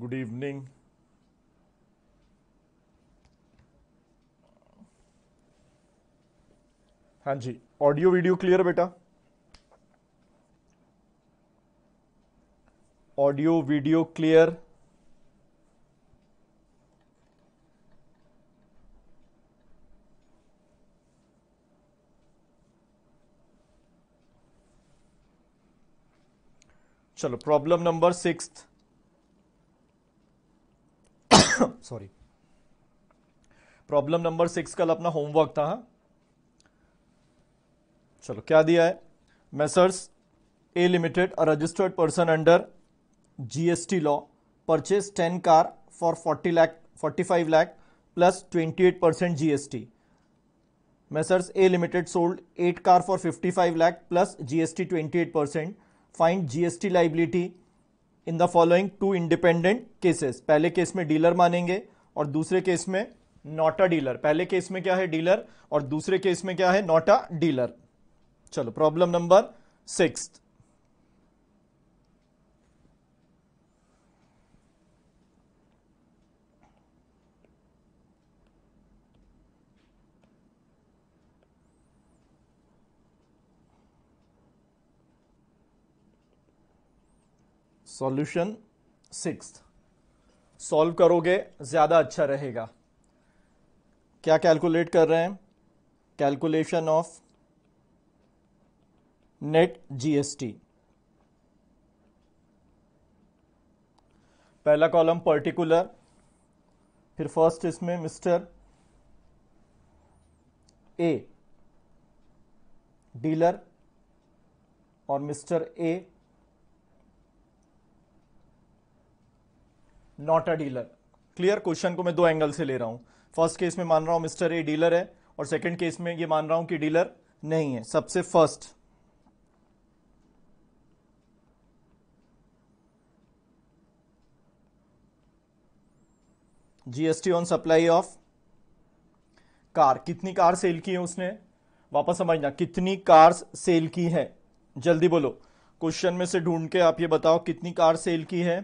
good evening. हाँ जी audio video clear बेटा ऑडियो वीडियो क्लियर चलो problem number sixth sorry problem number six कल अपना होमवर्क था हा? चलो क्या दिया है messrs A limited a registered person under GST law purchase ten car for forty lakh forty five lakh plus twenty eight percent GST messrs messrs A limited sold eight car for fifty five lakh plus GST twenty eight percent find GST liability in the following two independent cases पहले case में dealer मानेंगे और दूसरे case में not a dealer पहले case में क्या है डीलर और दूसरे केस में क्या है नॉट अ डीलर चलो problem number six solution six solve करोगे ज़्यादा अच्छा रहेगा क्या कैलकुलेट कर रहे हैं कैलकुलेशन ऑफ नेट जीएसटी पहला कॉलम पर्टिकुलर फिर फर्स्ट इसमें मिस्टर ए डीलर और mister A not a dealer clear question को मैं दो एंगल से ले रहा हूं फर्स्ट केस में मान रहा हूं मिस्टर ए डीलर है और सेकेंड केस में ये मान रहा हूं कि डीलर नहीं है सबसे first GST on supply of car कितनी कार सेल की है उसने वापस समझना कितनी कार सेल की है जल्दी बोलो क्वेश्चन में से ढूंढ के आप ये बताओ कितनी कार सेल की है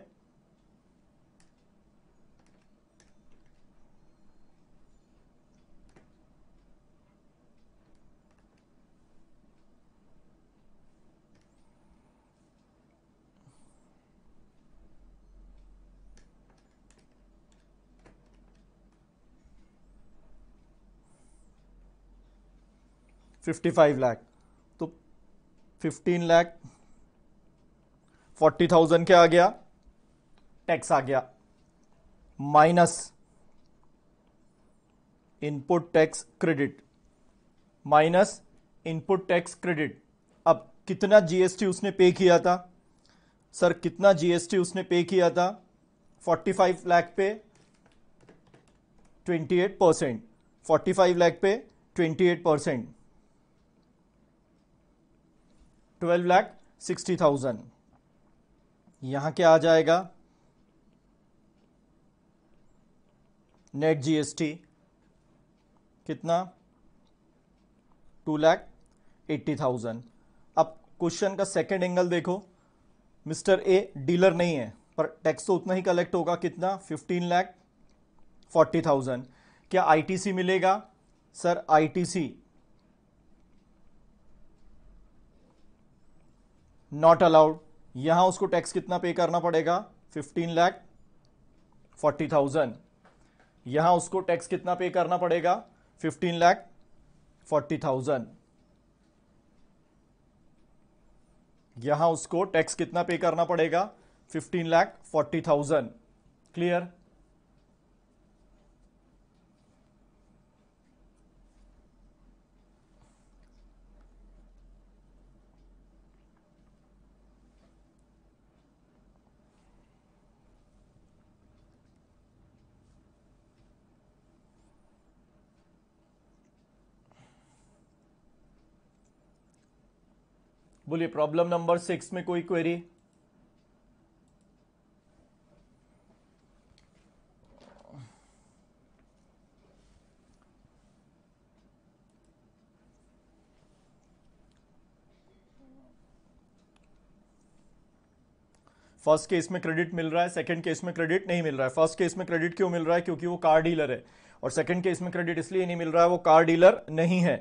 फिफ्टी फाइव लाख तो फिफ्टीन लाख फोर्टी थाउजेंड क्या आ गया टैक्स आ गया minus input tax credit minus input tax credit अब कितना जीएसटी उसने पे किया था सर कितना जीएसटी उसने पे किया था 45 लाख पे 28 परसेंट फाइव लाख पे 28 percent twelve lakh sixty thousand यहां क्या आ जाएगा नेट जीएसटी कितना टू लैख एट्टी थाउजेंड अब क्वेश्चन का सेकंड एंगल देखो मिस्टर ए डीलर नहीं है पर टैक्स तो उतना ही कलेक्ट होगा कितना फिफ्टीन लैख फोर्टी थाउजेंड क्या आईटीसी मिलेगा सर आईटीसी नॉट अलाउड यहां उसको टैक्स कितना पे करना पड़ेगा फिफ्टीन लैख फोर्टी थाउजेंड यहां उसको टैक्स कितना पे करना पड़ेगा फिफ्टीन लैख फोर्टी थाउजेंड यहां उसको टैक्स कितना पे करना पड़ेगा fifteen lakh forty thousand clear बोलिए प्रॉब्लम नंबर सिक्स में कोई क्वेरी फर्स्ट केस में क्रेडिट मिल रहा है सेकंड केस में क्रेडिट नहीं मिल रहा है फर्स्ट केस में क्रेडिट क्यों मिल रहा है क्योंकि वो कार डीलर है और सेकंड केस में क्रेडिट इसलिए नहीं मिल रहा है वो कार डीलर नहीं है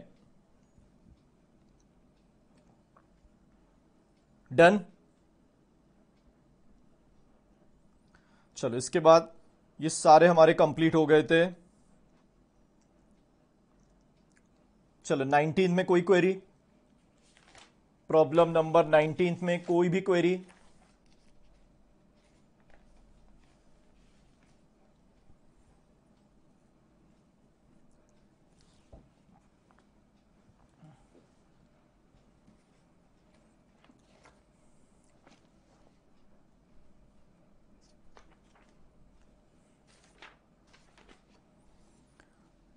डन चलो इसके बाद ये सारे हमारे कंप्लीट हो गए थे चलो नाइनटीन में कोई क्वेरी प्रॉब्लम नंबर नाइनटीन में कोई भी क्वेरी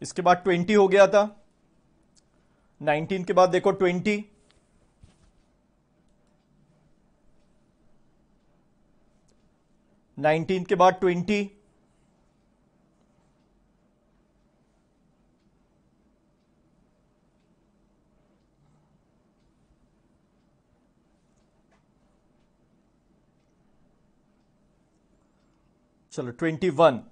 इसके बाद ट्वेंटी हो गया था नाइनटीन के बाद देखो ट्वेंटी नाइनटीन के बाद ट्वेंटी चलो ट्वेंटी वन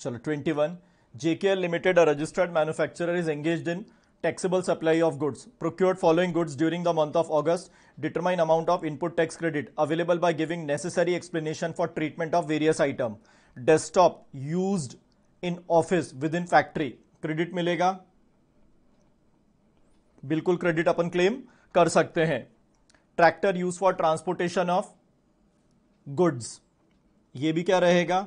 चलो 21 JKL Limited a registered manufacturer is engaged in taxable supply of goods procured following goods during the month of August determine amount of input tax credit available by giving necessary explanation for treatment of various item desktop used in office within factory credit मिलेगा बिल्कुल credit अपन claim कर सकते हैं tractor use for transportation of goods ये भी क्या रहेगा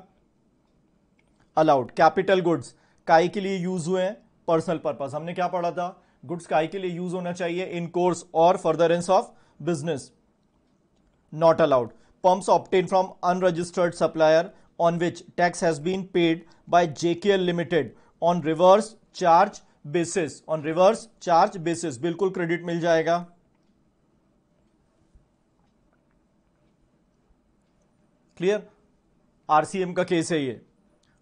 allowed capital goods काय के लिए यूज हुए पर्सनल पर्पज हमने क्या पढ़ा था गुड्स काय के लिए यूज होना चाहिए इन कोर्स और furtherance of business not allowed pumps obtained from unregistered supplier on which tax has been paid by JKL limited on reverse charge basis on reverse charge basis बिल्कुल credit मिल जाएगा clear RCM का case है ये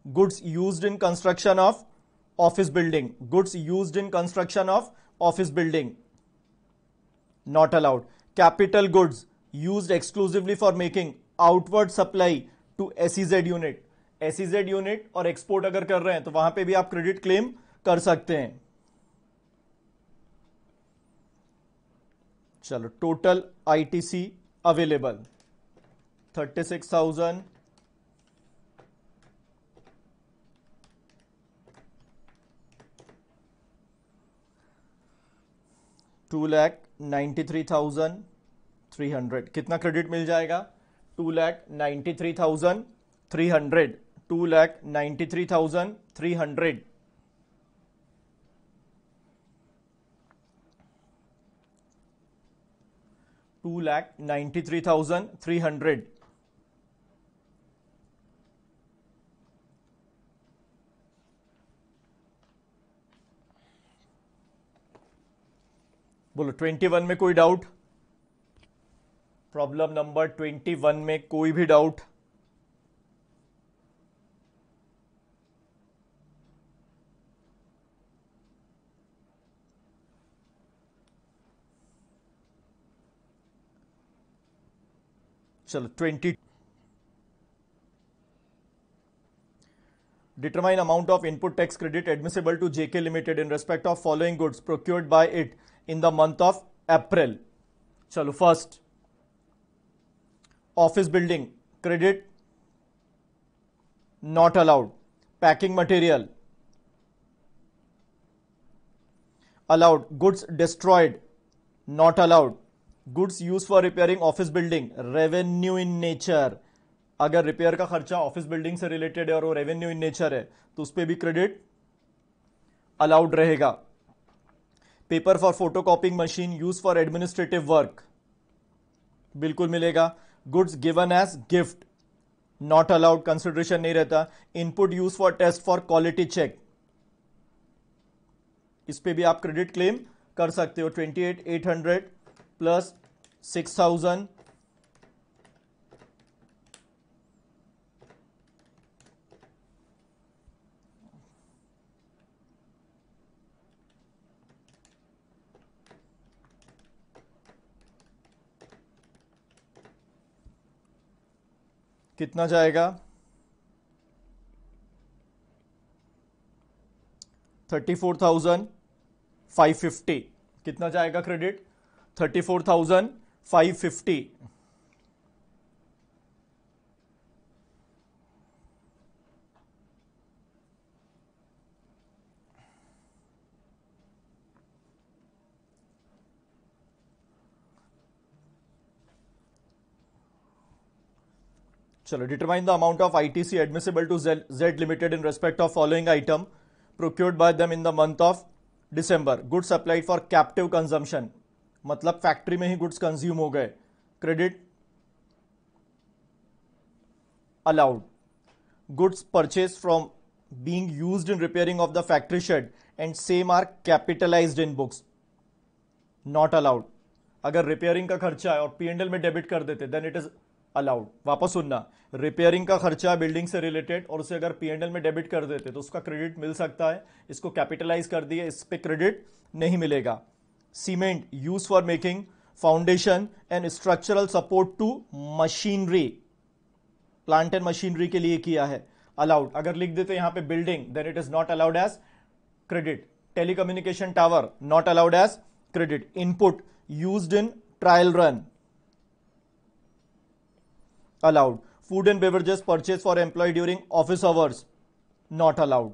goods use in construction of office building goods use in construction of office building not allowed capital goods use exclusively for making outward supply to ACZ unit SEZ unit और export अगर कर रहे हैं तो वहां पर भी आप क्रेडिट क्लेम कर सकते हैं चलो total ITC available thirty six thousand two lakh ninety three thousand three hundred कितना क्रेडिट मिल जाएगा two lakh ninety three thousand three hundred two lakh ninety three thousand three hundred two lakh ninety three thousand three hundred बोलो 21 में कोई doubt problem number 21 में कोई भी doubt चलो 20 determine amount of input tax credit admissible to JK limited in respect of following goods procured by it in the month of April चलो first office building credit not allowed packing material allowed goods destroyed not allowed goods used for repairing office building revenue in nature अगर repair का खर्चा office building से related है और वो revenue in nature है तो उस पर भी क्रेडिट अलाउड रहेगा paper for photo copying machine use for administrative work बिल्कुल मिलेगा goods given as gift not allowed consideration नहीं रहता input use for test for quality check इस पर भी आप क्रेडिट क्लेम कर सकते हो twenty eight eight hundred plus six thousand कितना जाएगा thirty four thousand five fifty कितना जाएगा credit thirty four thousand five fifty चलो determine the amount of ITC admissible to Z limited in respect of following item procured by them in the month of December goods supplied for captive consumption मतलब factory में ही goods consume हो गए credit allowed goods purchase from being use in repairing of the factory shed and same are capitalise in books not allowed अगर repairing का खर्चा है और पी एंडल में डेबिट कर देते देन इट इज अलाउड वापस सुनना रिपेयरिंग का खर्चा बिल्डिंग से रिलेटेड और उसे अगर पीएनएल में डेबिट कर देते तो उसका क्रेडिट मिल सकता है इसको कैपिटलाइज कर दिए इस पर क्रेडिट नहीं मिलेगा cement use for making foundation and structural support to machinery plant and machinery के लिए किया है अलाउड अगर लिख देते यहां पे building then it is not allowed as credit telecommunication tower not allowed as credit input use in trial run allowed. Food and beverages purchased for employee during office hours, not allowed.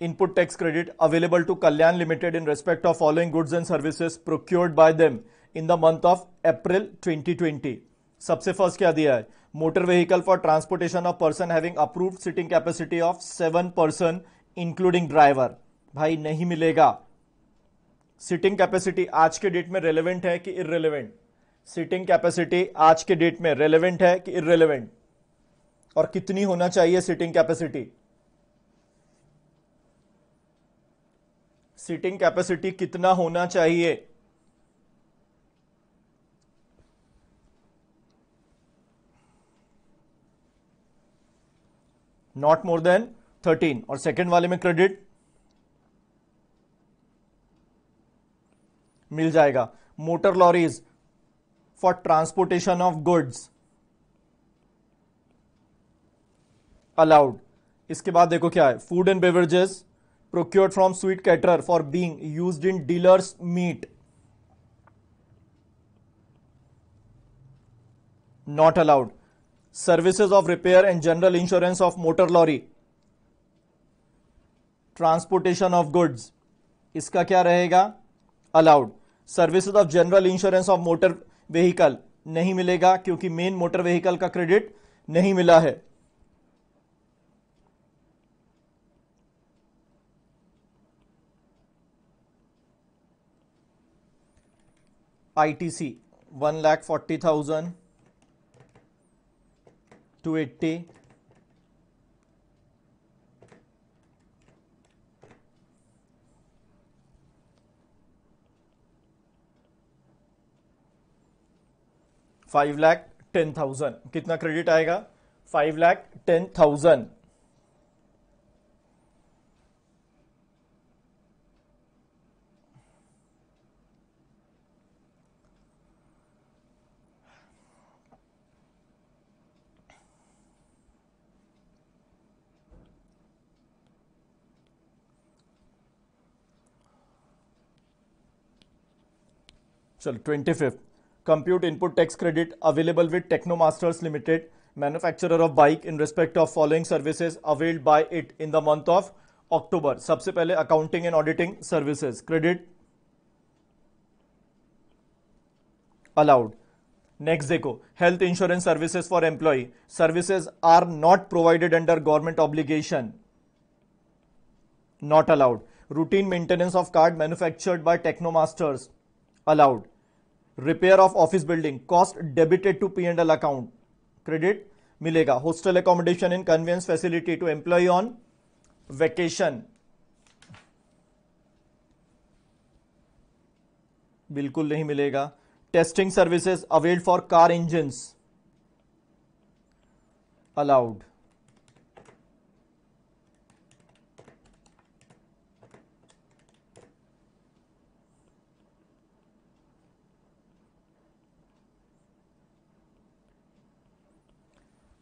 input tax credit available to Kalyan Limited in respect of following goods and services procured by them in the month of April 2020. सबसे first क्या दिया है motor vehicle for transportation of person having approved sitting capacity of seven person including driver भाई नहीं मिलेगा sitting capacity आज के date में रेलेवेंट है कि इरेलीवेंट सिटिंग कैपेसिटी आज के डेट में रेलेवेंट है कि इरेलीवेंट और कितनी होना चाहिए सिटिंग कैपेसिटी सीटिंग कैपेसिटी कितना होना चाहिए नॉट मोर देन थर्टीन और सेकेंड वाले में क्रेडिट मिल जाएगा motor lorries for transportation of goods allowed इसके बाद देखो क्या है food and beverages procured from sweet caterer for being used in dealers meat not allowed services of repair and general insurance of motor lorry transportation of goods इसका क्या रहेगा allowed services of general insurance of motor vehicle नहीं मिलेगा क्योंकि main motor vehicle का credit नहीं मिला है ITC one lakh forty thousand two eighty. Five lakh ten thousand कितना क्रेडिट आएगा five lakh ten thousand 25th compute input tax credit available with technomasters limited manufacturer of bike in respect of following services availed by it in the month of october sabse pehle accounting and auditing services credit allowed next dekho health insurance services for employee services are not provided under government obligation not allowed routine maintenance of card manufactured by technomasters allowed repair of office building cost debited to P and L account credit मिलेगा hostel accommodation in conveyance facility to employ on vacation बिल्कुल नहीं मिलेगा testing services availed for car engine allowed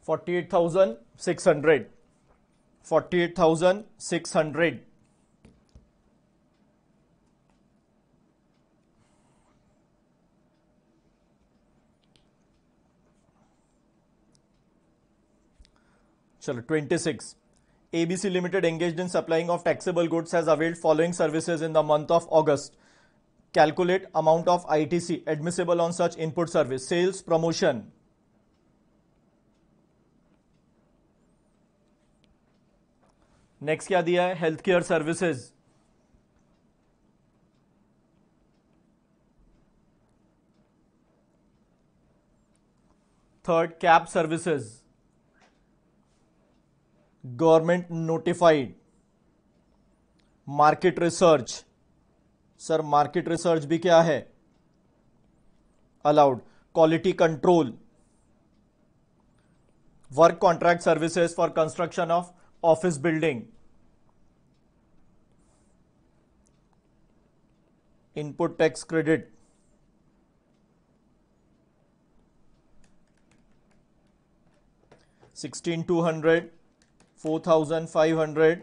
48,600. 48,600. Chalo, 26. ABC Limited engaged in supplying of taxable goods has availed following services in the month of August. Calculate amount of ITC admissible on such input service. Sales promotion next क्या दिया है health care services third cab services government notified market research sir market research भी क्या है allowed quality control work contract services for construction of office building input tax credit sixteen two hundred, four thousand five hundred.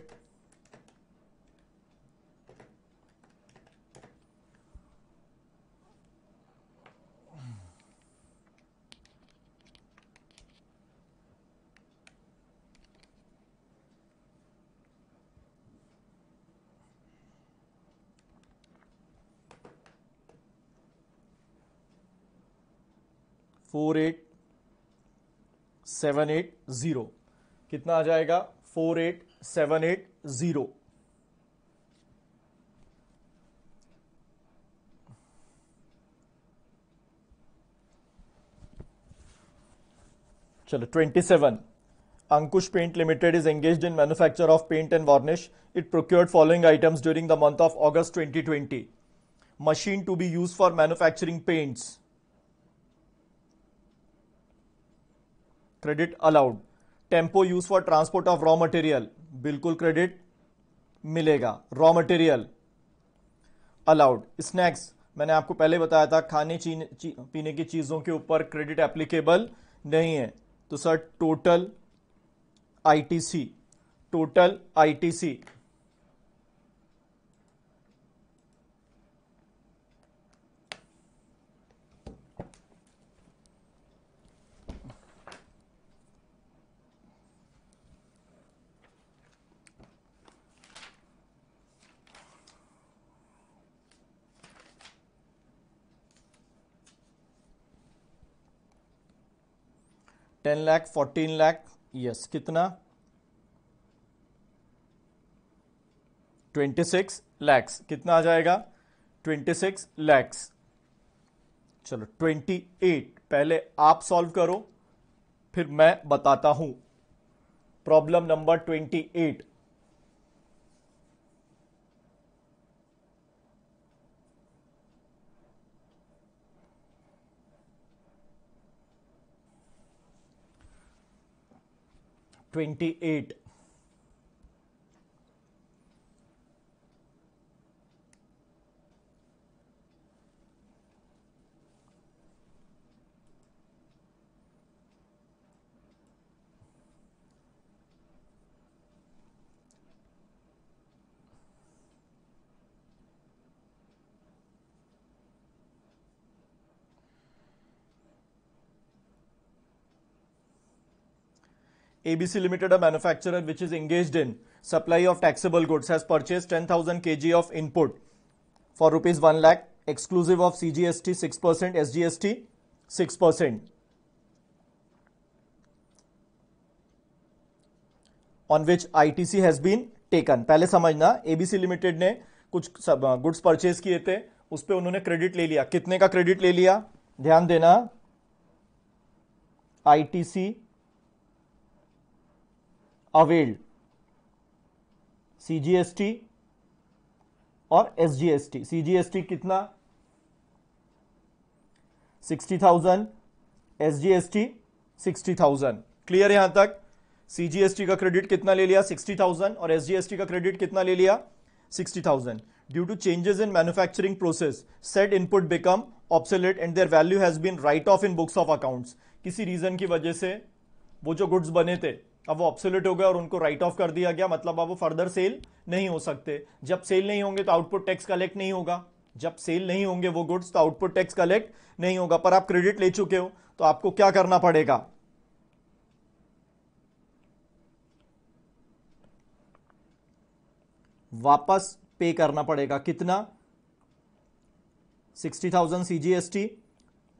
Four eight seven eight zero कितना आ जाएगा four eight seven eight zero चलो twenty seven Ankush Paint Limited is engage in manufacture of paint and varnish it procured following items during the month of August twenty twenty machine to be use for manufacturing paints credit allowed tempo use for transport of raw material बिल्कुल credit मिलेगा raw material allowed snacks मैंने आपको पहले बताया था खाने ची, पीने की चीज़ों के ऊपर क्रेडिट एप्लीकेबल नहीं है तो sir total ITC total ITC ten lakh fourteen lakh yes कितना ट्वेंटी सिक्स लैक्स कितना आ जाएगा ट्वेंटी सिक्स लैक्स चलो ट्वेंटी एट पहले आप सॉल्व करो फिर मैं बताता हूं problem number twenty eight 28 ABC Limited, a manufacturer which is engaged in supply of taxable goods, has purchased 10,000 kg of input for rupees 1 lakh, exclusive of CGST 6%, SGST 6%. On which ITC has been taken पहले समझना ABC limited ने कुछ goods purchase किए थे उस पर उन्होंने credit ले लिया कितने का क्रेडिट ले लिया ध्यान देना आईटीसी अवेल्ड सीजीएसटी और एसजीएसटी सीजीएसटी कितना 60,000 एसजीएसटी 60,000 क्लियर यहां तक सीजीएसटी का क्रेडिट कितना ले लिया 60,000 और एसजीएसटी का क्रेडिट कितना ले लिया 60,000 due to changes in manufacturing process set input become obsolete and their value has been write off in books of accounts किसी रीजन की वजह से वो जो गुड्स बने थे अब वो ऑप्सोलेट हो गए और उनको राइट ऑफ कर दिया गया मतलब अब वो फर्दर सेल नहीं हो सकते जब सेल नहीं होंगे तो आउटपुट टैक्स कलेक्ट नहीं होगा जब सेल नहीं होंगे वो गुड्स तो आउटपुट टैक्स कलेक्ट नहीं होगा पर आप क्रेडिट ले चुके हो तो आपको क्या करना पड़ेगा वापस पे करना पड़ेगा कितना सिक्सटी थाउजेंड सीजीएसटी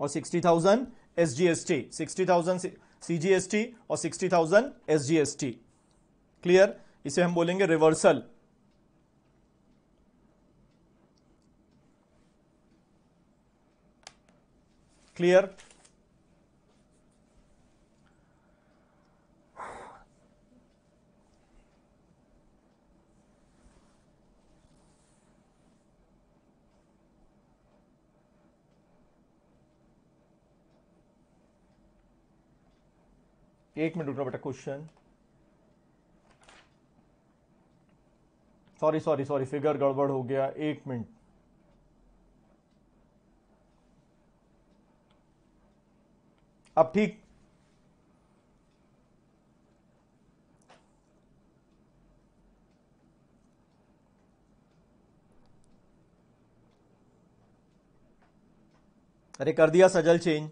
और sixty thousand SGST sixty thousand CGST और सिक्सटी थाउजेंड एसजीएसटी क्लियर इसे हम बोलेंगे रिवर्सल क्लियर एक मिनट रुकना बेटा question sorry sorry sorry figure गड़बड़ हो गया एक मिनट अब ठीक अरे कर दिया सजल चेंज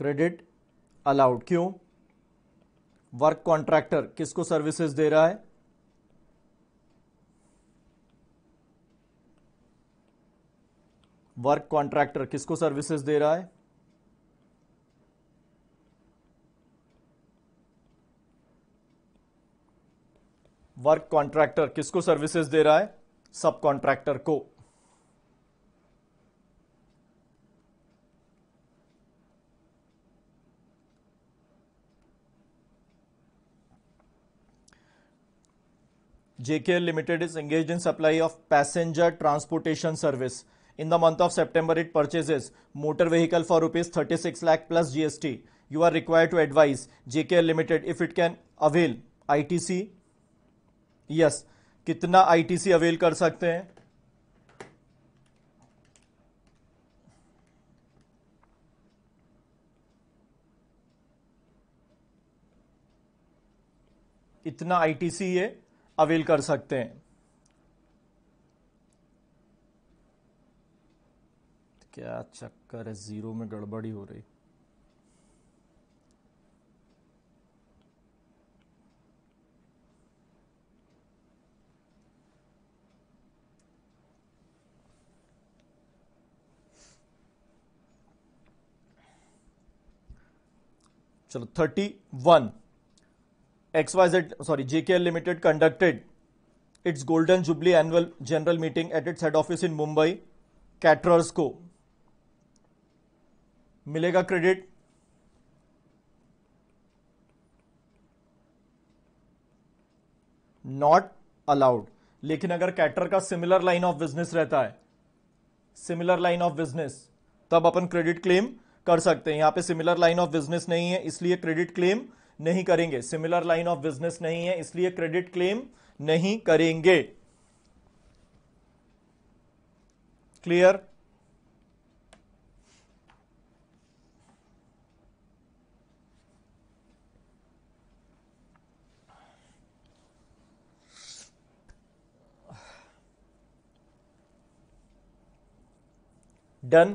क्रेडिट अलाउड क्यों वर्क कॉन्ट्रैक्टर किसको सर्विसेज दे रहा है वर्क कॉन्ट्रैक्टर किसको सर्विसेज दे रहा है वर्क कॉन्ट्रैक्टर किसको सर्विसेज दे रहा है सब कॉन्ट्रैक्टर को JKL Limited is engaged in supply of passenger transportation service. In the month of September, it purchases motor vehicle for rupees 36 lakh plus GST. You are required to advise JKL Limited if it can avail ITC. Yes, कितना ITC avail कर सकते हैं? इतना ITC ये avail कर सकते हैं क्या चक्कर है जीरो में गड़बड़ी हो रही चलो thirty one XYZ, sorry, JKL Limited conducted its Golden Jubilee annual general meeting at its head office in Mumbai. Caterers को मिलेगा क्रेडिट नॉट अलाउड लेकिन अगर कैटर का सिमिलर लाइन ऑफ बिजनेस रहता है सिमिलर लाइन ऑफ बिजनेस तब अपन credit claim कर सकते हैं यहां पे सिमिलर लाइन ऑफ बिजनेस नहीं है इसलिए क्रेडिट क्लेम नहीं करेंगे सिमिलर लाइन ऑफ बिजनेस नहीं है इसलिए क्रेडिट क्लेम नहीं करेंगे क्लियर done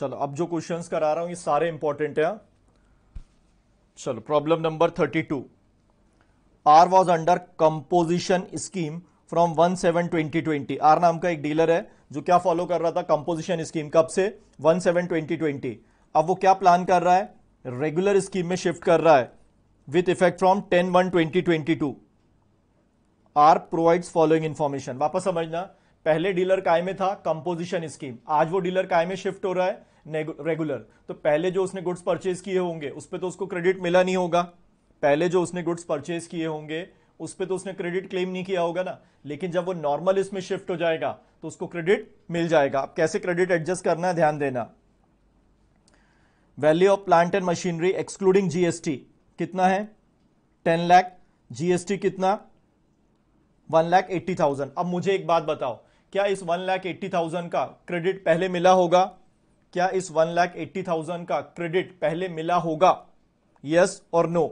चलो अब जो क्वेश्चंस करा रहा हूं ये सारे इंपॉर्टेंट है चलो problem number thirty two R was under composition scheme from one seven twenty twenty R नाम का एक डीलर है जो क्या फॉलो कर रहा था कंपोजिशन स्कीम कब से वन सेवन ट्वेंटी ट्वेंटी अब वो क्या प्लान कर रहा है रेगुलर स्कीम में शिफ्ट कर रहा है with effect from ten one twenty twenty two R provide following information वापस समझना पहले डीलर काय में था कंपोजिशन स्कीम आज वो डीलर काय में शिफ्ट हो रहा है रेगुलर तो पहले जो उसने गुड्स परचेज किए होंगे उस पर तो उसको क्रेडिट मिला नहीं होगा पहले जो उसने गुड्स परचेज किए होंगे उस पर तो उसने क्रेडिट क्लेम नहीं किया होगा ना लेकिन जब वो नॉर्मल इसमें शिफ्ट हो जाएगा तो उसको क्रेडिट मिल जाएगा अब कैसे क्रेडिट एडजस्ट करना है ध्यान देना value of plant and machinery excluding GST कितना है टेन लैख जीएसटी कितना वन लैख एट्टी थाउजेंड अब मुझे एक बात बताओ क्या इस वन लाख एट्टी थाउजेंड का क्रेडिट पहले मिला होगा क्या इस वन लाख एट्टी थाउजेंड का क्रेडिट पहले मिला होगा यस और नो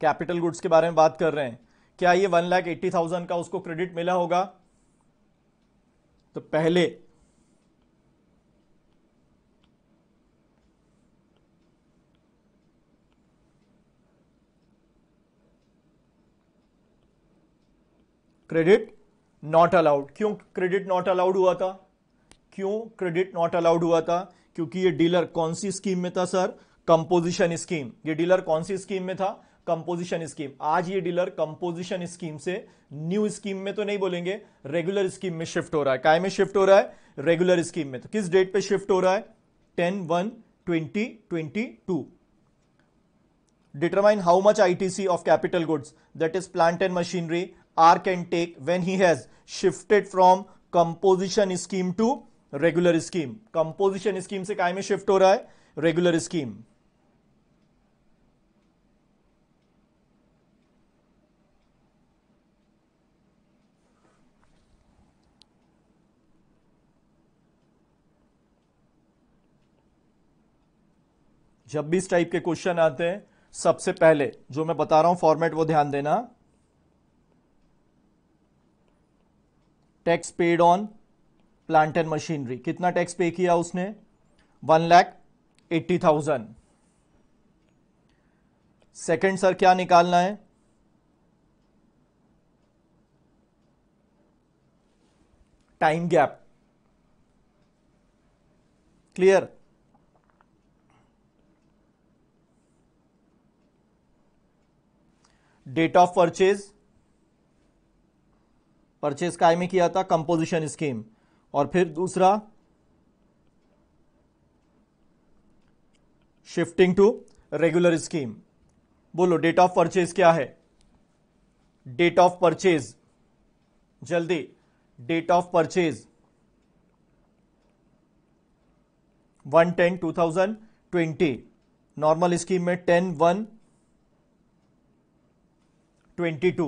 कैपिटल गुड्स के बारे में बात कर रहे हैं क्या ये वन लाख एट्टी थाउजेंड का उसको क्रेडिट मिला होगा तो पहले क्रेडिट नॉट अलाउड क्यों क्रेडिट नॉट अलाउड हुआ था क्यों क्रेडिट नॉट अलाउड हुआ था क्योंकि ये डीलर कौन सी स्कीम में था सर कंपोजिशन स्कीम ये डीलर कौन सी स्कीम में था कंपोजिशन स्कीम आज ये डीलर कंपोजिशन स्कीम से न्यू स्कीम में तो नहीं बोलेंगे रेगुलर स्कीम में शिफ्ट हो रहा है काय में शिफ्ट हो रहा है रेगुलर स्कीम में तो किस डेट पे शिफ्ट हो रहा है ten one twenty twenty two determine how much ITC of capital goods that is plant and machinery R can take when he has shifted from composition scheme to regular scheme. Composition scheme से काय में shift हो रहा है regular scheme. जब भी इस type के क्वेश्चन आते हैं सबसे पहले जो मैं बता रहा हूं फॉर्मेट वो ध्यान देना tax paid on plant and machinery कितना टैक्स पे किया उसने one lakh eighty thousand second sir क्या निकालना है time gap clear date of purchase purchase काय में किया था कंपोजिशन स्कीम और फिर दूसरा शिफ्टिंग टू रेगुलर स्कीम बोलो डेट ऑफ परचेज क्या है डेट ऑफ परचेज जल्दी date of purchase one ten two thousand twenty normal scheme में टेन वन ट्वेंटी टू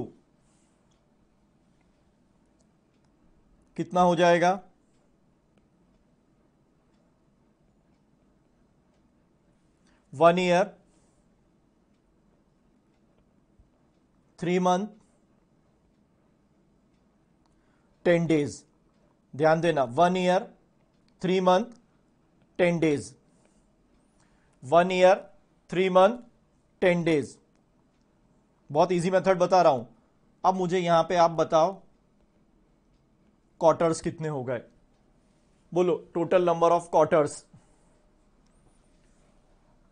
कितना हो जाएगा one year three month ten days ध्यान देना one year three month ten days one year three month ten days बहुत easy method बता रहा हूं अब मुझे यहां पे आप बताओ क्वार्टर्स कितने हो गए बोलो total number of quarters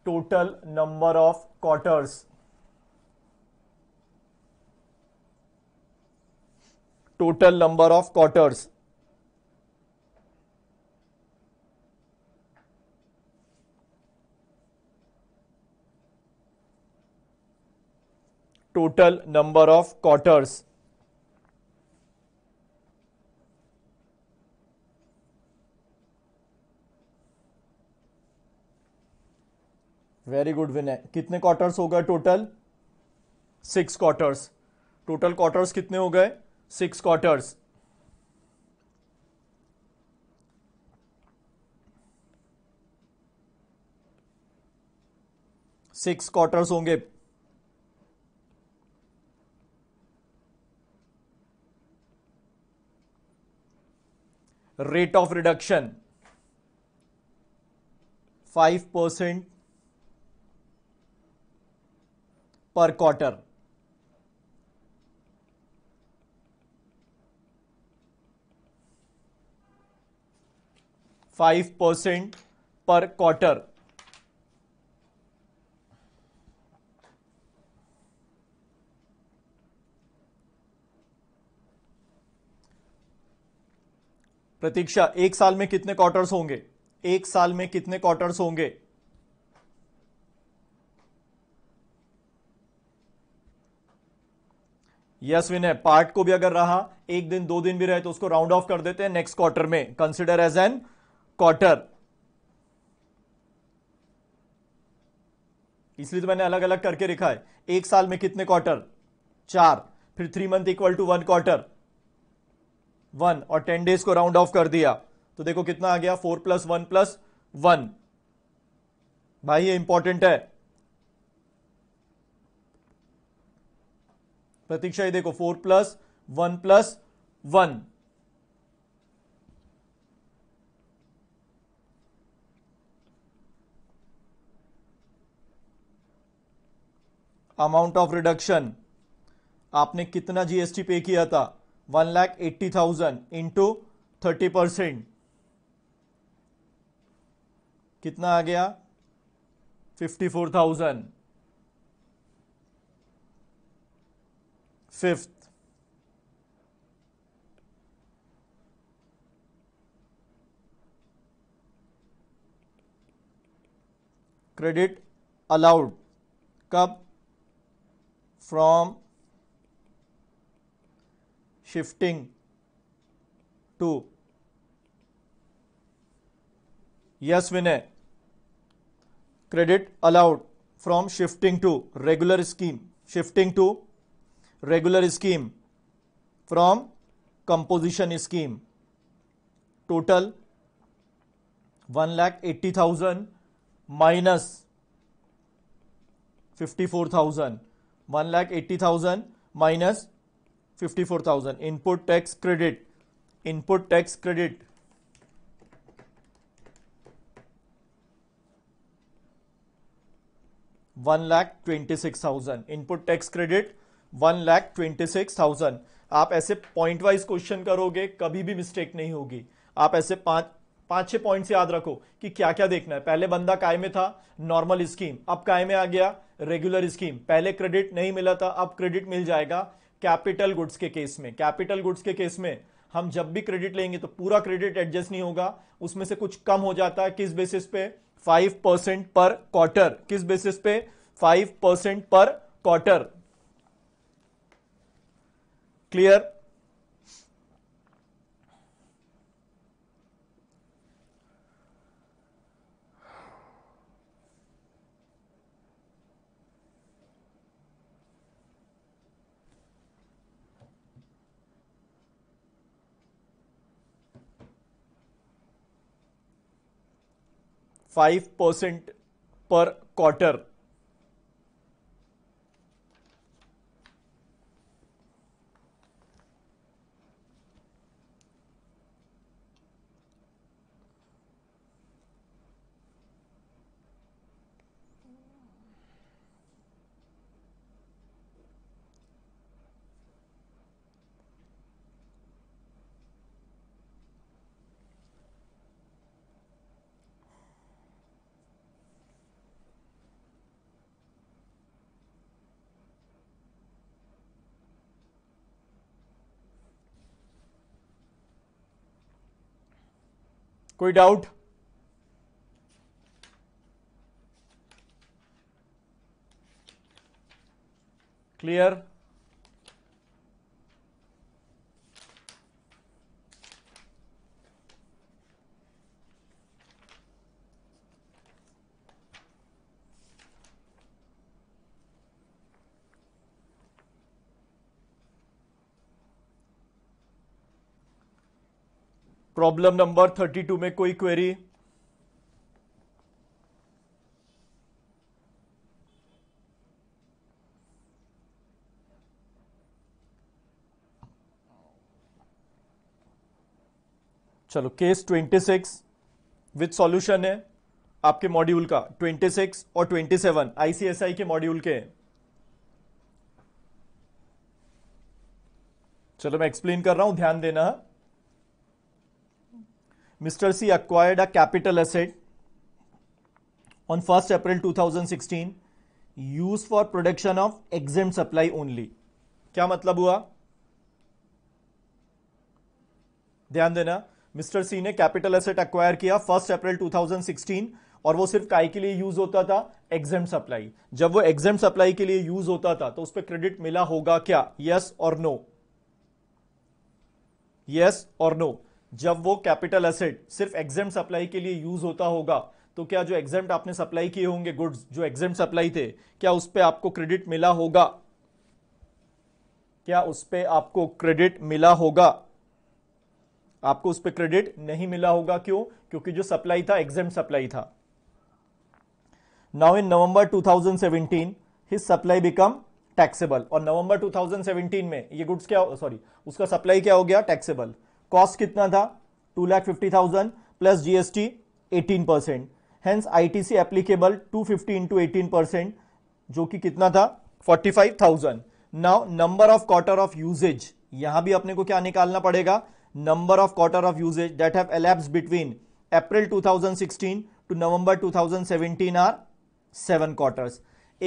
total number of quarters total number of quarters total number of quarters. Very good Vinay कितने क्वार्टर्स हो गए total six quarters total quarters कितने हो गए सिक्स क्वार्टर्स सिक्स क्वार्टर्स होंगे rate of reduction 5% per quarter five percent per quarter Pratiksha एक साल में कितने क्वार्टर्स होंगे एक साल में कितने क्वार्टर्स होंगे यस विनय पार्ट को भी अगर रहा एक दिन दो दिन भी रहे तो उसको राउंड ऑफ कर देते हैं नेक्स्ट क्वार्टर में कंसिडर एज एन क्वार्टर इसलिए तो मैंने अलग अलग करके लिखा है एक साल में कितने क्वार्टर चार फिर three month equal to one quarter one और टेन डेज को राउंड ऑफ कर दिया तो देखो कितना आ गया four plus one plus one भाई ये इंपॉर्टेंट है प्रतीक्षा ये देखो four plus one plus one amount of reduction आपने कितना जीएसटी पे किया था one lakh eighty thousand into thirty percent कितना आ गया fifty four thousand fifth credit allowed कब from shifting to yes Vinay credit allowed from shifting to regular scheme shifting to regular scheme from composition scheme total 1 lakh 80000 minus 54000 1 lakh 80000 minus 54000 54,000 input tax credit input tax credit one lakh twenty six thousand input tax credit one lakh twenty six thousand आप ऐसे point wise question करोगे कभी भी mistake नहीं होगी आप ऐसे पांच पांच छह पॉइंट याद रखो कि क्या क्या देखना है पहले बंदा काय में था नॉर्मल स्कीम अब काय में आ गया रेगुलर स्कीम पहले क्रेडिट नहीं मिला था अब क्रेडिट मिल जाएगा कैपिटल गुड्स के केस में कैपिटल गुड्स के केस में हम जब भी क्रेडिट लेंगे तो पूरा क्रेडिट एडजस्ट नहीं होगा उसमें से कुछ कम हो जाता है किस बेसिस पे फाइव परसेंट पर क्वार्टर किस बेसिस पे five percent per quarter clear five percent per quarter कोई डाउट क्लियर प्रॉब्लम नंबर 32 में कोई क्वेरी चलो केस 26 विथ सॉल्यूशन है आपके मॉड्यूल का 26 और 27 आईसीएसआई के मॉड्यूल के हैं चलो मैं एक्सप्लेन कर रहा हूं ध्यान देना है Mr. C acquired a capital asset on 1st April 2016 used for production of exempt supply only. क्या मतलब हुआ ध्यान देना मिस्टर सी ने कैपिटल एसेट अक्वायर किया फर्स्ट अप्रैल 2016 और वो सिर्फ काय के लिए यूज होता था एग्जाम सप्लाई जब वो एग्जाम सप्लाई के लिए यूज होता था तो उस पर क्रेडिट मिला होगा क्या यस और नो यस और नो जब वो कैपिटल एसेट सिर्फ एग्जाम सप्लाई के लिए यूज होता होगा तो क्या जो एग्जाम आपने सप्लाई किए होंगे गुड्स जो एग्जाम सप्लाई थे क्या उस पर आपको क्रेडिट मिला होगा क्या उस पर आपको क्रेडिट मिला होगा आपको उस पर क्रेडिट नहीं मिला होगा क्यों क्योंकि जो सप्लाई था एग्जाम सप्लाई था now in November 2017 his supply become taxable और नवंबर 2017 में ये गुड्स क्या सॉरी उसका सप्लाई क्या हो गया टैक्सेबल कॉस्ट कितना था two lakh fifty thousand plus GST eighteen percent hence ITC applicable two fifty into eighteen percent जो कि कितना था forty five thousand now number of quarter of uses यहां भी अपने को क्या निकालना पड़ेगा number of quarter of uses that have elapse between April 2016 to November 2017 are seven quarters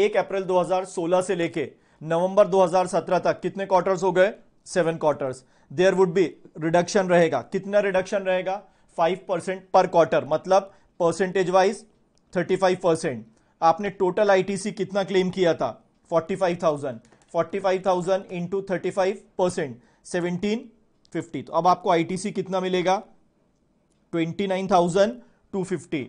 एक अप्रैल 2016 से लेके नवंबर 2017 तक कितने क्वार्टर्स हो गए seven quarters there would be reduction रहेगा कितना रिडक्शन रहेगा फाइव परसेंट पर क्वार्टर मतलब percentage wise thirty five percent आपने टोटल आईटीसी कितना क्लेम किया था forty five thousand forty five thousand into thirty five percent seventeen fifty तो अब आपको आईटीसी कितना मिलेगा twenty nine thousand two fifty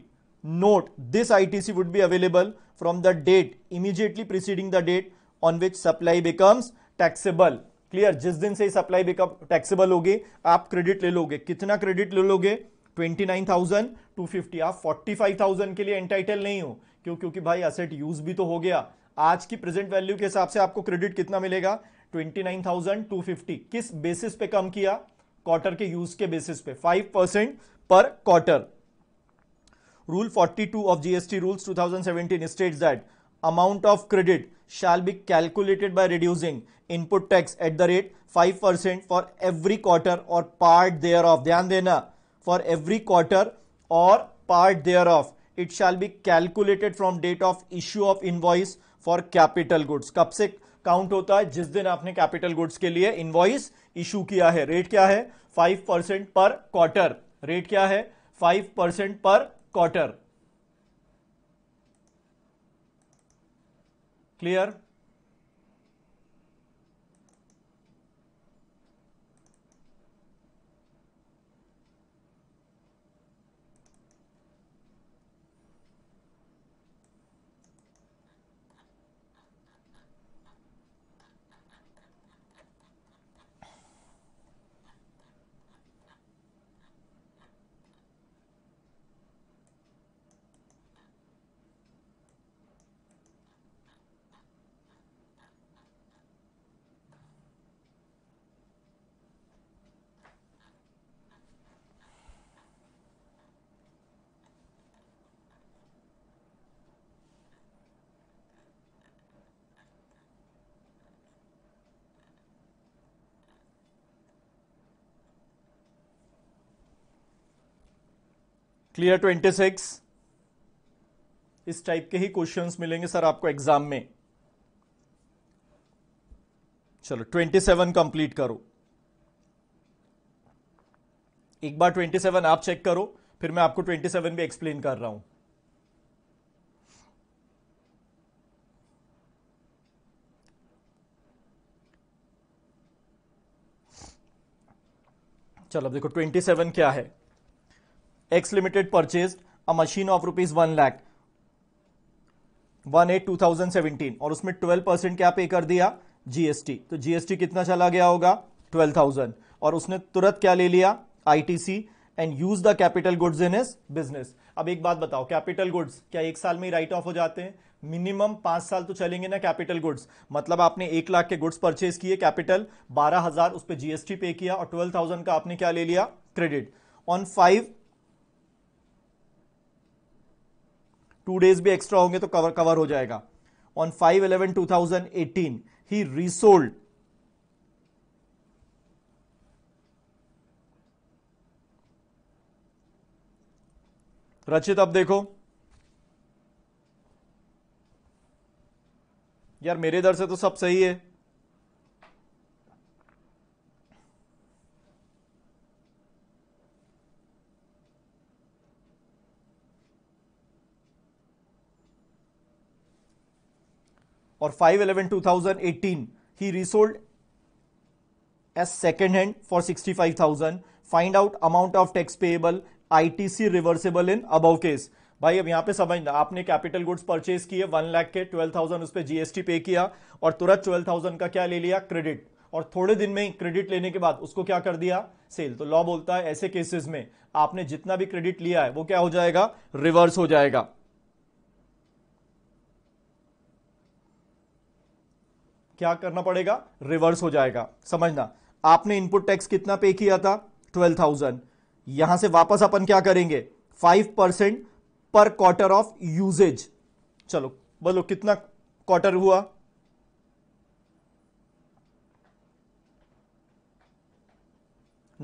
note this itc would be available from the date immediately preceding the date on which supply becomes taxable clear जिस दिन से supply बिकअप taxable होगी आप क्रेडिट ले लोगे कितना क्रेडिट ले लोगे twenty nine thousand two fifty आप फोर्टी फाइव थाउजेंड के लिए एंटाइटल नहीं हो क्यों क्योंकि भाई असेट यूज भी तो हो गया आज की प्रेजेंट वैल्यू के हिसाब से आपको क्रेडिट कितना मिलेगा twenty nine thousand two fifty किस बेसिस पे कम किया क्वार्टर के यूज के बेसिस पे five percent per quarter rule 42 of GST rules 2017 states that amount of credit shall be calculated by reducing input tax at the rate 5% for every quarter or part thereof. ध्यान देना for every quarter or part thereof. It shall be calculated from date of issue of invoice for capital goods. कब से count होता है जिस दिन आपने capital goods के लिए इनवॉइस इशू किया है रेट क्या है 5% पर क्वार्टर रेट क्या है 5% per quarter Clear? Clear six इस टाइप के ही क्वेश्चंस मिलेंगे सर आपको एग्जाम में चलो ट्वेंटी सेवन कंप्लीट करो एक बार ट्वेंटी सेवन आप चेक करो फिर मैं आपको ट्वेंटी सेवन भी एक्सप्लेन कर रहा हूं चलो देखो ट्वेंटी सेवन क्या है X Limited purchased a machine of rupees one lakh one eight two thousand seventeen और उसमें ट्वेल्व परसेंट क्या पे कर दिया जीएसटी तो जीएसटी कितना चला गया होगा ट्वेल्व थाउजेंड और उसने तुरंत क्या ले लिया C and use the capital goods in is business अब एक बात बताओ कैपिटल गुड्स क्या एक साल में ही राइट ऑफ हो जाते हैं मिनिमम पांच साल तो चलेंगे ना कैपिटल गुड्स मतलब आपने एक लाख के गुड्स परचेज किए कैपिटल बारह हजार उस पर जीएसटी पे किया और ट्वेल्व थाउजेंड का आपने क्या ले लिया credit on five two days भी एक्स्ट्रा होंगे तो कवर कवर हो जाएगा on five eleven two thousand eighteen ही रीसोल्ड रचित अब देखो यार मेरे इधर से तो सब सही है or 511 2018 he resold as second hand for 65000 find out amount of tax payable ITC reversible in above case भाई अब यहां पे समझना आपने कैपिटल गुड्स परचेज किए वन लाख के ट्वेल्व थाउजेंड उस पर जीएसटी पे किया और तुरंत ट्वेल्व थाउजेंड का क्या ले लिया क्रेडिट और थोड़े दिन में क्रेडिट लेने के बाद उसको क्या कर दिया सेल तो लॉ बोलता है ऐसे केसेस में आपने जितना भी क्रेडिट लिया है वो क्या हो जाएगा रिवर्स हो जाएगा क्या करना पड़ेगा रिवर्स हो जाएगा समझना आपने इनपुट टैक्स कितना पे किया था ट्वेल्व थाउजेंड यहां से वापस अपन क्या करेंगे five percent per quarter of uses चलो बोलो कितना क्वार्टर हुआ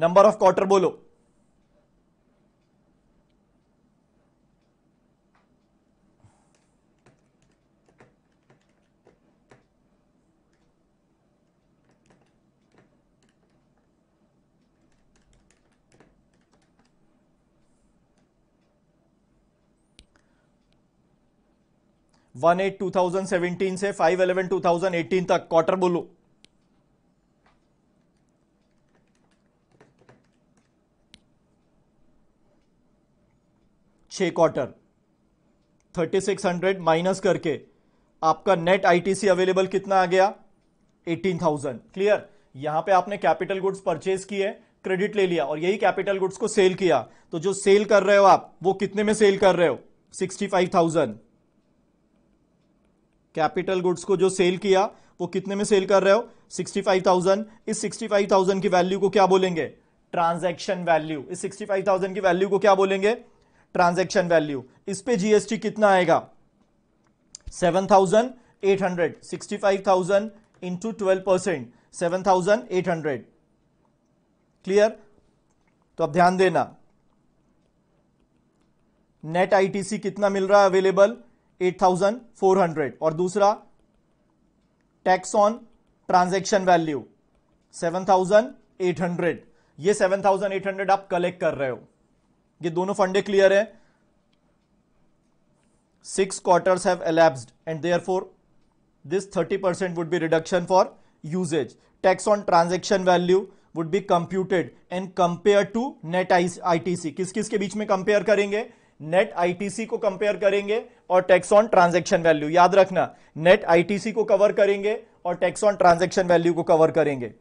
नंबर ऑफ क्वार्टर बोलो one eight two thousand seventeen से five eleven two thousand eighteen तक क्वार्टर बोलो छ quarter thirty six hundred minus करके आपका नेट आईटीसी अवेलेबल कितना आ गया एटीन थाउजेंड क्लियर यहां पे आपने कैपिटल गुड्स परचेज किए क्रेडिट ले लिया और यही कैपिटल गुड्स को सेल किया तो जो सेल कर रहे हो आप वो कितने में सेल कर रहे हो sixty five thousand capital goods को जो सेल किया वो कितने में सेल कर रहे हो 65,000 इस 65,000 की वैल्यू को क्या बोलेंगे ट्रांजैक्शन वैल्यू इस 65,000 की वैल्यू को क्या बोलेंगे ट्रांजैक्शन वैल्यू इस पे जीएसटी कितना आएगा 7,800 thousand into twelve percent seven clear तो अब ध्यान देना नेट आईटीसी कितना मिल रहा है अवेलेबल 8400 और दूसरा टैक्स ऑन ट्रांजेक्शन वैल्यू 7800 ये 7800 आप कलेक्ट कर रहे हो ये दोनों फंडे क्लियर है six quarter have elapsed and therefore this thirty percent would be reduction for uses tax on transaction value would be computed and compare to net I ITC किस किस के बीच में कंपेयर करेंगे नेट आईटीसी को compare करेंगे और tax on transaction value याद रखना नेट आईटीसी को कवर करेंगे और टैक्स ऑन ट्रांजेक्शन वैल्यू को कवर करेंगे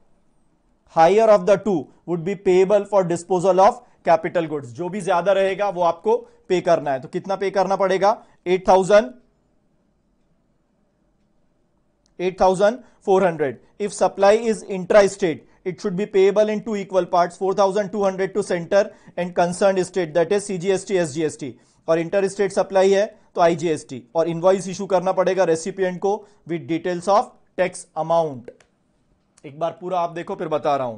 higher of the two would be payable for disposal of capital goods जो भी ज्यादा रहेगा वो आपको पे करना है तो कितना पे करना पड़ेगा eight thousand eight thousand four hundred if supply is intra state it should be payable in two equal parts 4200 to center and concerned state that is CGST SGST और इंटर स्टेट सप्लाई है तो IGST और invoice issue करना पड़ेगा recipient को with details of tax amount एक बार पूरा आप देखो फिर बता रहा हूं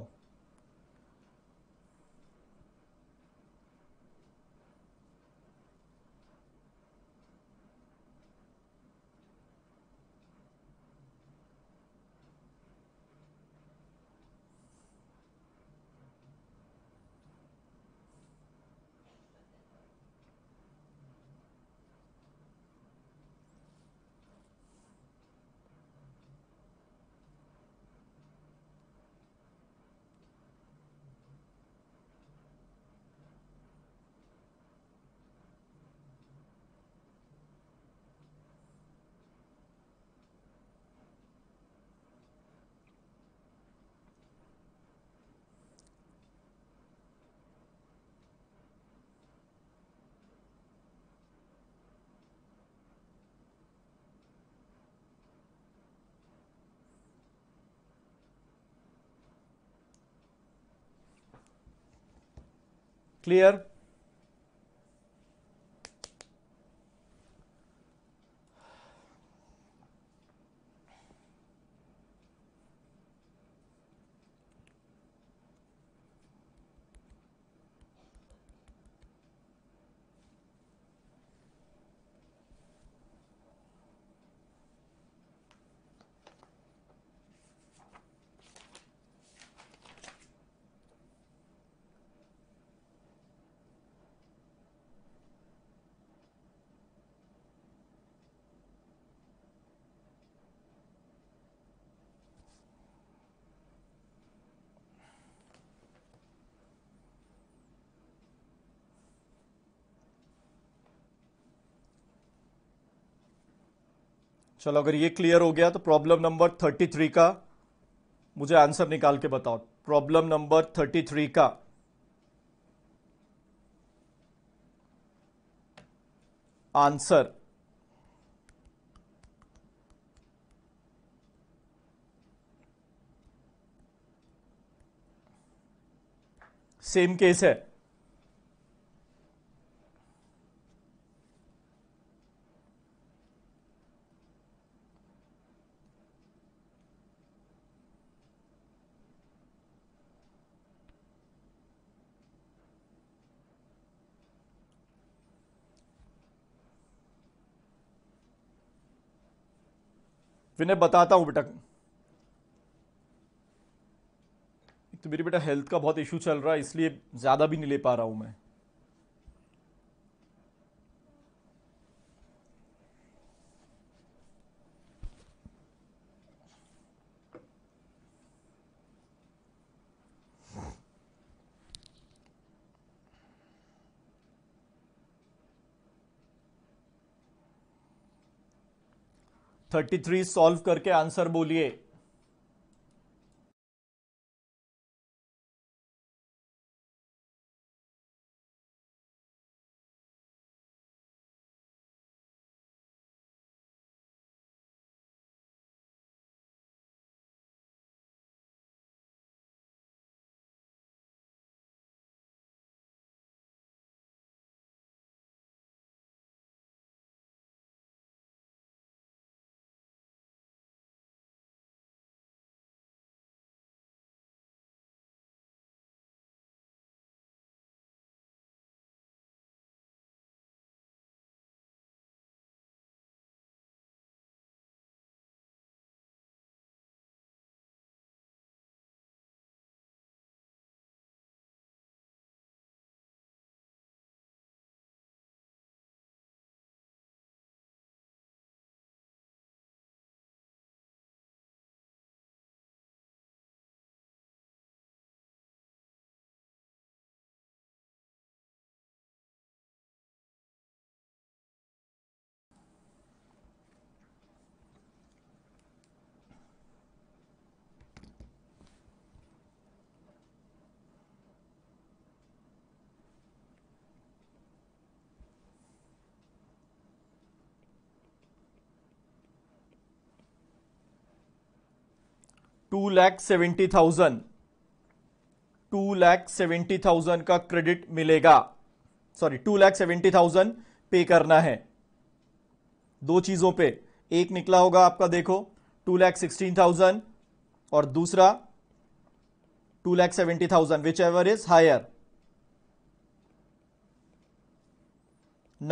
Clear? चलो अगर ये क्लियर हो गया तो प्रॉब्लम नंबर 33 का मुझे आंसर निकाल के बताओ प्रॉब्लम नंबर 33 का आंसर सेम केस है विनय बताता हूँ बेटा तो मेरी बेटा हेल्थ का बहुत इशू चल रहा है इसलिए ज़्यादा भी नहीं ले पा रहा हूँ मैं 33 सॉल्व करके आंसर बोलिए two lakh seventy thousand two lakh seventy thousand का क्रेडिट मिलेगा sorry two lakh seventy thousand pay करना है दो चीजों पे एक निकला होगा आपका देखो टू लैख सिक्सटीन थाउजेंड और दूसरा two lakh seventy thousand whichever is higher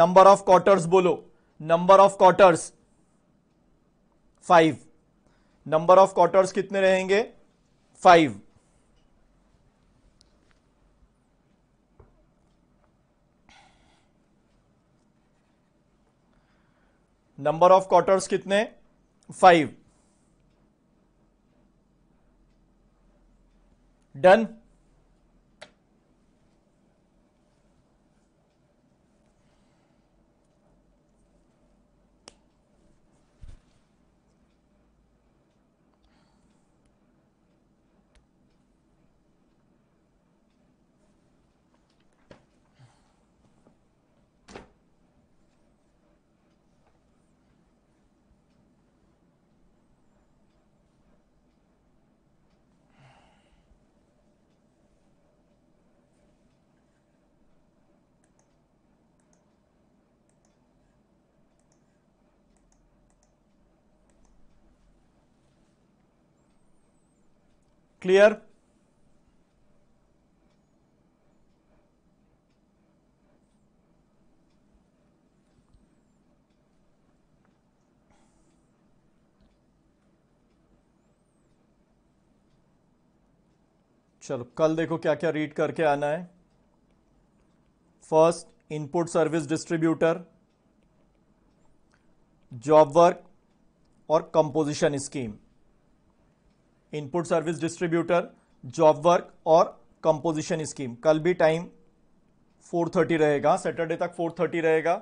number of quarters बोलो number of quarters five number of quarters कितने रहेंगे फाइव नंबर ऑफ क्वार्टर्स कितने फाइव डन क्लियर चलो कल देखो क्या क्या रीड करके आना है first input service distributor job work और composition scheme input service distributor job work और कंपोजिशन स्कीम कल भी टाइम 4:30 रहेगा सैटरडे तक 4:30 रहेगा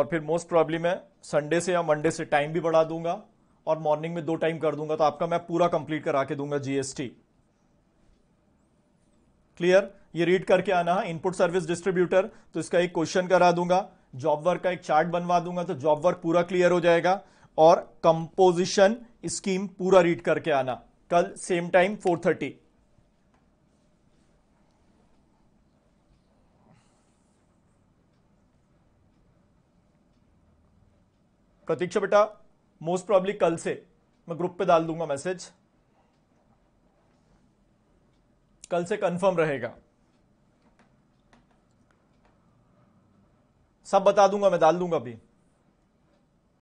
और फिर मोस्ट प्रॉब्ली मैं संडे से या मंडे से टाइम भी बढ़ा दूंगा और मॉर्निंग में दो टाइम कर दूंगा तो आपका मैं पूरा कंप्लीट करा के दूंगा जीएसटी क्लियर ये रीड करके आना है इनपुट सर्विस डिस्ट्रीब्यूटर तो इसका एक क्वेश्चन करा दूंगा जॉब वर्क का एक चार्ट बनवा दूंगा तो जॉब वर्क पूरा क्लियर हो जाएगा और कंपोजिशन स्कीम पूरा रीड करके आना कल सेम टाइम 4:30 प्रतीक्षा बेटा मोस्ट प्रॉब्ली कल से मैं ग्रुप पे डाल दूंगा मैसेज कल से कंफर्म रहेगा सब बता दूंगा मैं डाल दूंगा अभी